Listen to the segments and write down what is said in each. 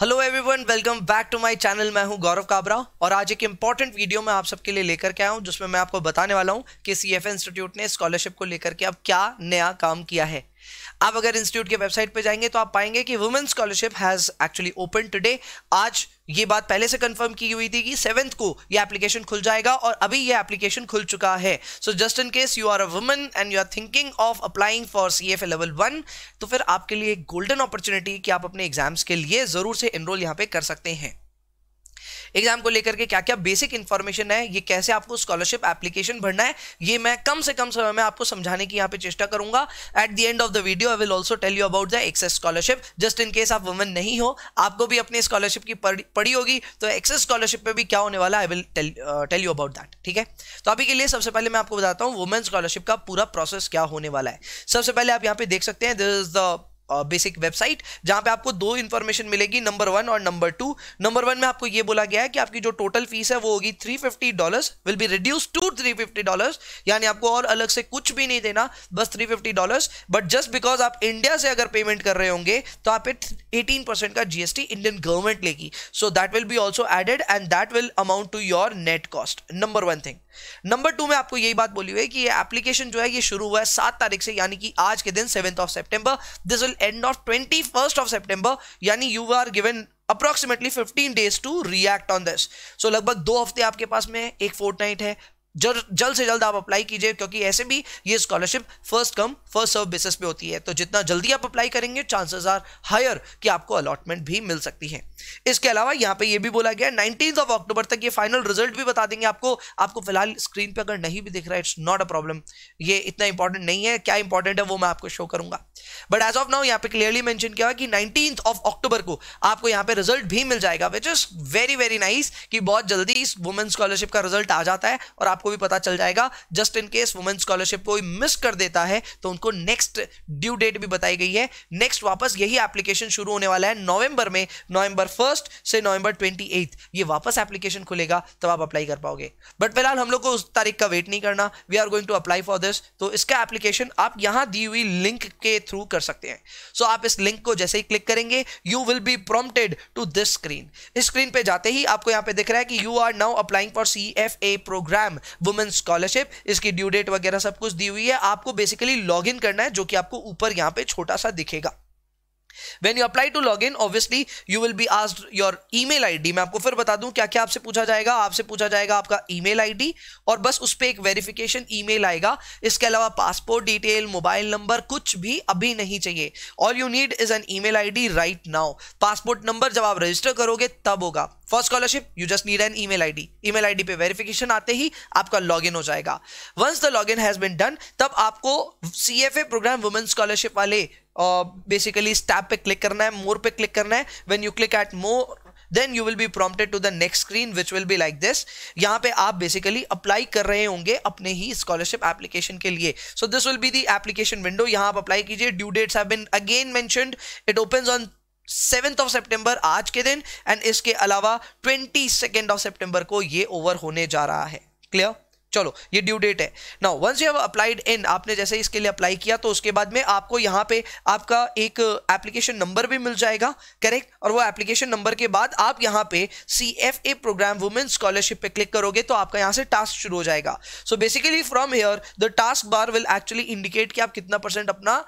hello everyone welcome back to my channel मैं हूं गौरव काबरा और आज एक इंपॉर्टेंट वीडियो मैं आप सबके लिए लेकर के आया हूं जिसमें मैं आपको बताने वाला हूं कि सी इंस्टीट्यूट ने स्कॉलरशिप को लेकर के अब क्या नया काम किया है आप अगर इंस्टीट्यूट के वेबसाइट पे जाएंगे तो आप पाएंगे कि women scholarship has actually open today आज ये बात पहले से कंफर्म की हुई थी कि सेवेंथ को ये एप्लीकेशन खुल जाएगा और अभी ये एप्लीकेशन खुल चुका है so just in case you are a woman and you are thinking of applying for C F A level one तो फिर आपके लिए एक गोल्डन अपॉर्चुनिटी कि आप अपने एग्जाम्स के लिए ज़रूर से एनरोल यहाँ पे कर सकते हैं एग्जाम को लेकर के क्या क्या बेसिक इन्फॉर्मेशन है ये कैसे आपको स्कॉलरशिप एप्लीकेशन भरना है ये मैं कम से कम समय में आपको समझाने की यहाँ पे चेष्टा करूंगा at the end of the video I will also tell you about the access scholarship just in case आप वुमेन नहीं हो आपको भी अपने स्कॉलरशिप की पढ़ी होगी तो एक्सेस स्कॉलरशिप पर भी क्या होने वाला I will tell you about that ठीक है तो अभी के लिए सबसे पहले मैं आपको बताता हूँ वुमेन स्कॉलरशिप का पूरा प्रोसेस क्या होने वाला है सबसे पहले आप यहाँ पे देख सकते हैं this is the basic website जहां पे आपको दो इंफॉर्मेशन मिलेगी नंबर वन और नंबर टू नंबर वन में आपको ये बोला गया है कि आपकी जो टोटल फीस है वो होगी three fifty dollar will be reduce to three fifty dollar यानी आपको और अलग से कुछ भी नहीं देना बस three fifty dollar but just because आप इंडिया से अगर पेमेंट कर रहे होंगे तो आप एटीन परसेंट का जीएसटी इंडियन गवर्नमेंट लेगी so that will be also added and that will amount to your net cost number one thing number two में आपको यही बात बोली हुई है कि ये एप्लीकेशन जो है ये शुरू हुआ है सात तारीख से यानी कि आज के दिन seventh of September this will end of twenty first of September यानी you are given approximately fifteen days to react on this so लगभग दो हफ्ते आपके पास में एक फोर्ट है जल्द से जल्द आप अप्लाई कीजिए क्योंकि ऐसे भी ये scholarship first come first serve basis पे होती है तो जितना जल्दी आप अप्लाई करेंगे चांसेस आर हायर कि आपको अलॉटमेंट भी मिल सकती है इसके अलावा यहाँ पे ये भी बोला गया नाइनटीन ऑफ अक्टूबर तक ये फाइनल रिजल्ट भी बता देंगे आपको आपको फिलहाल स्क्रीन पर अगर नहीं भी दिख रहा है इट्स नॉट अ प्रॉब्लम ये इतना इंपॉर्टेंट नहीं है क्या इंपॉर्टेंट है वो मैं आपको शो करूंगा बट एज ऑफ नाउ यहाँ पे क्लियरली मैंशन किया कि नाइनटीन ऑफ अक्टूबर को आपको यहाँ पे रिजल्ट भी मिल जाएगा which is very very nice कि बहुत जल्दी इस वुमेन स्कॉलरशिप का रिजल्ट आ जाता है और आपको भी पता चल जाएगा just in case women scholarship कोई मिस कर देता है तो उनको नेक्स्ट ड्यू डेट भी बताई गई है नेक्स्ट वापस यही एप्लीकेशन शुरू होने वाला है नवंबर में नवंबर फर्स्ट से नवंबर ट्वेंटी ये वापस एप्लीकेशन खुलेगा तब तो आप अप्लाई कर पाओगे बट फिलहाल हम लोग को उस तारीख का वेट नहीं करना we are going to apply for this तो इसका एप्लीकेशन आप यहां दी हुई लिंक के थ्रू कर सकते हैं सो so आप इस लिंक को जैसे ही क्लिक करेंगे you will be prompted to this screen इस स्क्रीन पे जाते ही आपको यहां पे दिख रहा है कि you are now applying for C F A program women scholarship इसकी ड्यू डेट वगैरह सब कुछ दी हुई है आपको बेसिकली लॉग इन करना है जो कि आपको ऊपर यहाँ पे छोटा सा दिखेगा when you apply to log in obviously you will be asked your email ID मैं आपको फिर बता दूं क्या क्या आपसे पूछा जाएगा आपसे पूछा जाएगा आपका ईमेल आईडी और बस उस पर एक वेरिफिकेशन ईमेल आएगा इसके अलावा पासपोर्ट डिटेल मोबाइल नंबर कुछ भी अभी नहीं चाहिए all you need is an email right now passport number जब आप रजिस्टर करोगे तब होगा for scholarship you just need an email I D email I D पे वेरिफिकेशन आते ही आपका लॉग इन हो जाएगा once the log in has been done तब आपको C F A program women scholarship वाले बेसिकली uh, स्टैप पे क्लिक करना है मोर पे क्लिक करना है when you click at more then you will be prompted to the next screen which will be like this यहाँ पे आप बेसिकली अप्लाई कर रहे होंगे अपने ही स्कॉलरशिप एप्लीकेशन के लिए so this will be the application window यहाँ आप अप्लाई कीजिए due dates have been again mentioned it open on seventh of September आज के दिन एंड इसके अलावा ट्वेंटी सेकेंड ऑफ सेप्टेंबर को ये ओवर होने जा रहा है क्लियर चलो ये ड्यू डेट है ना once you have applied in आपने जैसे इसके लिए अप्लाई किया तो उसके बाद में आपको यहाँ पे आपका एक एप्लीकेशन नंबर भी मिल जाएगा करेक्ट और वो एप्लीकेशन नंबर के बाद आप यहाँ पे C F A program women's scholarship पे क्लिक करोगे तो आपका यहाँ से टास्क शुरू हो जाएगा so basically from here the task bar will actually indicate कि आप कितना परसेंट अपना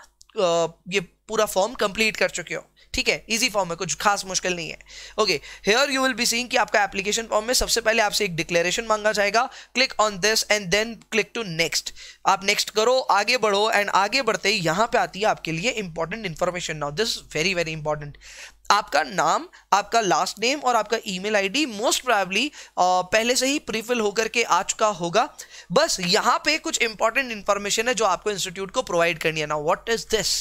ये पूरा फॉर्म कंप्लीट कर चुके हो ठीक है इजी फॉर्म है कुछ खास मुश्किल नहीं है okay here you will be seeing कि आपका एप्लीकेशन फॉर्म में सबसे पहले आपसे एक डिक्लेरेशन मांगा जाएगा click on this and then click to next आप नेक्स्ट करो आगे बढ़ो एंड आगे बढ़ते ही यहां पे आती है आपके लिए important information now this very very important आपका नाम आपका लास्ट नेम और आपका ईमेल आईडी मोस्ट प्रॉब्ली पहले से ही प्रीफिल होकर के आ चुका होगा बस यहाँ पे कुछ इंपॉर्टेंट इन्फॉर्मेशन है जो आपको इंस्टीट्यूट को प्रोवाइड करनी है ना what is this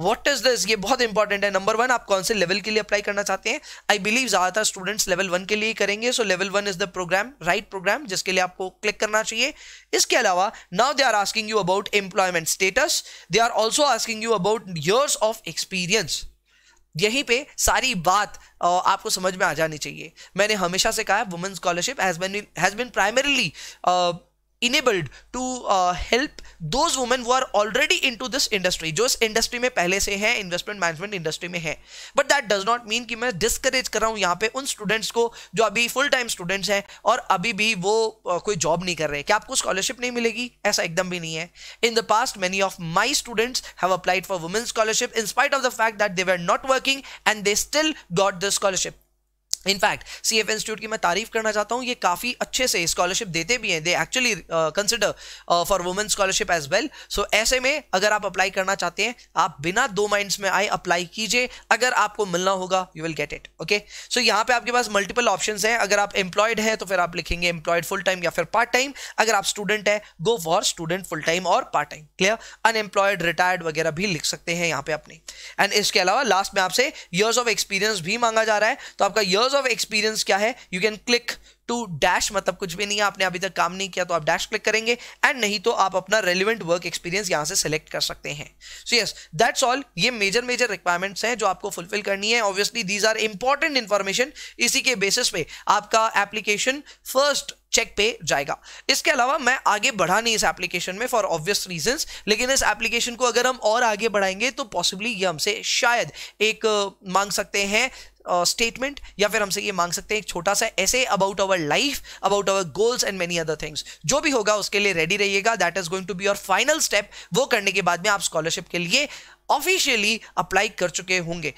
what is this ये बहुत इंपॉर्टेंट है नंबर वन आप कौन से लेवल के लिए अप्लाई करना चाहते हैं आई बिलीव ज़्यादातर स्टूडेंट्स लेवल वन के लिए करेंगे so level one is the program right program जिसके लिए आपको क्लिक करना चाहिए इसके अलावा now they are asking you about employment status they are also asking you about years of experience यहीं पे सारी बात आपको समझ में आ जानी चाहिए मैंने हमेशा से कहा women scholarship has been has been primarily enabled to help those women who are already into this industry जो इस इंडस्ट्री में पहले से है इन्वेस्टमेंट मैनेजमेंट इंडस्ट्री में है but that does not mean कि मैं डिस्करेज कर रहा हूँ यहाँ पे उन स्टूडेंट्स को जो अभी फुल टाइम स्टूडेंट्स हैं और अभी भी वो uh, कोई जॉब नहीं कर रहे क्या आपको स्कॉलरशिप नहीं मिलेगी ऐसा एकदम भी नहीं है in the past many of my students have applied for women scholarship in spite of the fact that they were not working and they still got the scholarship in fact C F institute की मैं तारीफ करना चाहता हूँ ये काफ़ी अच्छे से स्कॉलरशिप देते भी हैं they actually consider for women scholarship as well so ऐसे में अगर आप अप्लाई करना चाहते हैं आप बिना दो माइंड्स में आए अप्लाई कीजिए अगर आपको मिलना होगा you will get it okay so यहाँ पे आपके पास मल्टीपल ऑप्शन हैं अगर आप एम्प्लॉयड हैं तो फिर आप लिखेंगे एम्प्लॉयड फुल टाइम या फिर पार्ट टाइम अगर आप स्टूडेंट है go for student full time और part time clear unemployed retired वगैरह भी लिख सकते हैं यहाँ पे अपने एंड इसके अलावा लास्ट में आपसे ईयर्स ऑफ एक्सपीरियंस भी मांगा जा रहा है तो आपका ईयर्स बिकॉज ऑफ एक्सपीरियंस क्या है you can click to dash मतलब कुछ भी नहीं है आपने अभी तक काम नहीं किया तो आप डैश क्लिक करेंगे एंड नहीं तो आप अपना रेलिवेंट वर्क एक्सपीरियंस यहां से सिलेक्ट कर सकते हैं सो यस दैट्स ऑल ये मेजर मेजर रिक्वायरमेंट्स हैं जो आपको फुलफिल करनी है obviously these are important information इसी के बेसिस पे आपका एप्लीकेशन फर्स्ट चेक पे जाएगा इसके अलावा मैं आगे बढ़ा नहीं इस एप्लीकेशन में फॉर ऑब्वियस रीजंस लेकिन इस एप्लीकेशन को अगर हम और आगे बढ़ाएंगे तो पॉसिबली ये हमसे शायद एक मांग सकते हैं स्टेटमेंट या फिर हमसे ये मांग सकते हैं एक छोटा सा ऐसे about our life about our goals and many other things जो भी होगा उसके लिए रेडी रहिएगा that is going to be your final step वो करने के बाद में आप स्कॉलरशिप के लिए ऑफिशियली अप्लाई कर चुके होंगे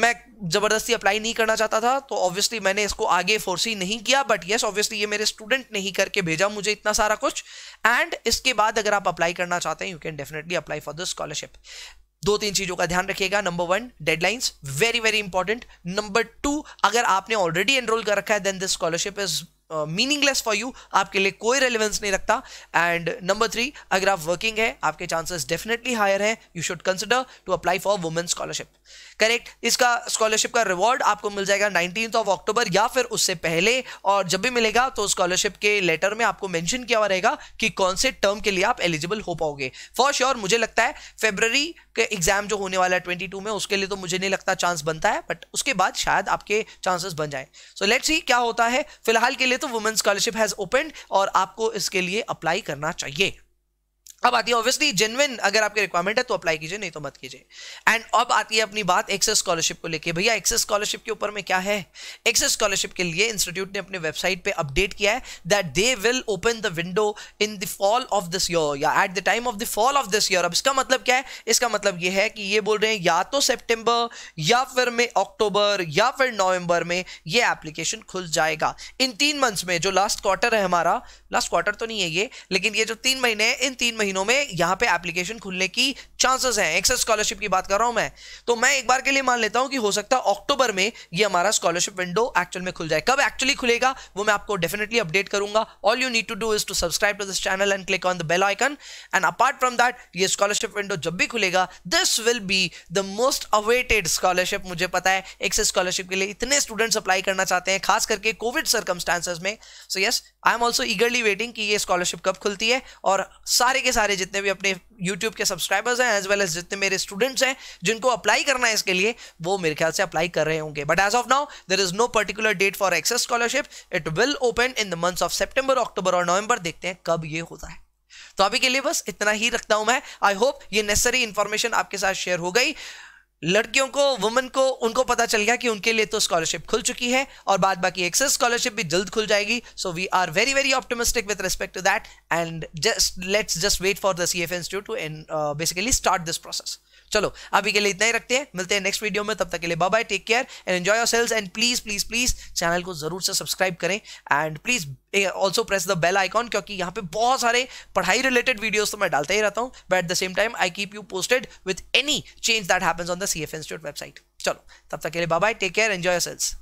मैं ज़बरदस्ती अप्लाई नहीं करना चाहता था तो ऑब्वियसली मैंने इसको आगे फोर्सी नहीं किया बट येस ऑब्वियसली ये मेरे स्टूडेंट ने ही करके भेजा मुझे इतना सारा कुछ एंड इसके बाद अगर आप अप्लाई करना चाहते हैं you can definitely apply for the scholarship दो तीन चीजों का ध्यान रखिएगा number one deadlines very very important number two अगर आपने ऑलरेडी एनरोल कर रखा है then this scholarship is meaningless for you आपके लिए कोई रेलिवेंस नहीं रखता एंड नंबर थ्री अगर आप वर्किंग है आपके चांसेस डेफिनेटली हायर है you should consider to apply for women scholarship correct इसका स्कॉलरशिप का रिवॉर्ड आपको मिल जाएगा नाइनटीन ऑफ अक्टूबर या फिर उससे पहले और जब भी मिलेगा तो स्कॉलरशिप के लेटर में आपको मैंशन किया हुआ रहेगा कि कौन से टर्म के लिए आप एलिजिबल हो पाओगे फॉर श्योर मुझे लगता है फेब्रवरी के एग्जाम जो होने वाला है ट्वेंटी टू में उसके लिए तो मुझे नहीं लगता चांस बनता है बट उसके बाद शायद आपके चांसेस बन जाए सो लेट्स ही क्या होता है फिलहाल के लिए तो तो वुमेन स्कॉलरशिप हैज ओपन और आपको इसके लिए अप्लाई करना चाहिए अब आती है ऑब्वियसली जेनविन अगर आपके रिक्वायरमेंट है तो अप्लाई कीजिए नहीं तो मत कीजिए एंड अब आती है अपनी बात एक्सेस स्कॉलरशिप को लेके भैया एक्सेस स्कॉलरशिप के ऊपर में क्या है एक्सेस स्कॉलरशिप के लिए इंस्टीट्यूट ने अपने वेबसाइट पे अपडेट किया है that they will open the window in the fall of this year या at the time of the fall of this year अब इसका मतलब क्या है इसका मतलब ये है कि ये बोल रहे हैं या तो सेप्टेंबर या फिर में अक्टूबर या फिर नवम्बर में ये एप्लीकेशन खुल जाएगा इन तीन मंथ्स में जो लास्ट क्वार्टर है हमारा लास्ट क्वार्टर तो नहीं है ये लेकिन ये जो तीन महीने हैं इन तीन महीने महीनों में यहां पे एप्लीकेशन खुलने की चांसेस हैं एक्सेस स्कॉलरशिप की बात कर रहा हूं मैं तो मैं एक बार के लिए मान लेता हूं कि हो सकता है अक्टूबर में ये हमारा स्कॉलरशिप विंडो एक्चुअल में खुल जाए कब एक्चुअली खुलेगा वो मैं आपको डेफिनेटली अपडेट करूंगा all you need to do is to subscribe to this channel and click on the bell icon and apart from that ये स्कॉलरशिप विंडो जब भी खुलेगा this will be the most awaited scholarship मुझे पता है access scholarship के लिए इतने स्टूडेंट्स अप्लाई करना चाहते हैं खास करके कोविड सर्कमस्टांसेस में so yes I am also eagerly waiting कि ये स्कॉलरशिप कब खुलती है और सारे के सारे सारे जितने भी अपने YouTube के सब्सक्राइबर्स हैं एज वेल एज जितने मेरे स्टूडेंट्स हैं जिनको अप्लाई करना है इसके लिए वो मेरे ख्याल से अप्लाई कर रहे होंगे but as of now there is no particular date for access scholarship it will open in the month of September October और नवंबर देखते हैं कब ये होता है तो अभी के लिए बस इतना ही रखता हूं मैं आई होप ये नेसेसरी इंफॉर्मेशन आपके साथ शेयर हो गई लड़कियों को वुमेन को उनको पता चल गया कि उनके लिए तो स्कॉलरशिप खुल चुकी है और बाद बाकी एक्सेस स्कॉलरशिप भी जल्द खुल जाएगी so we are very very optimistic with respect to that and just let's just wait for the C F institute to basically start this process चलो अभी के लिए इतना ही रखते हैं मिलते हैं नेक्स्ट वीडियो में तब तक के लिए bye bye take care and enjoy your sales and please please please channel को ज़रूर से सब्सक्राइब करें and please also press the bell icon क्योंकि यहाँ पे बहुत सारे पढ़ाई रिलेटेड वीडियो तो मैं डालता ही रहता हूँ but at the same time I keep you posted with any change that happens on the C F institute website चलो तब तक के लिए bye bye take care enjoy your sales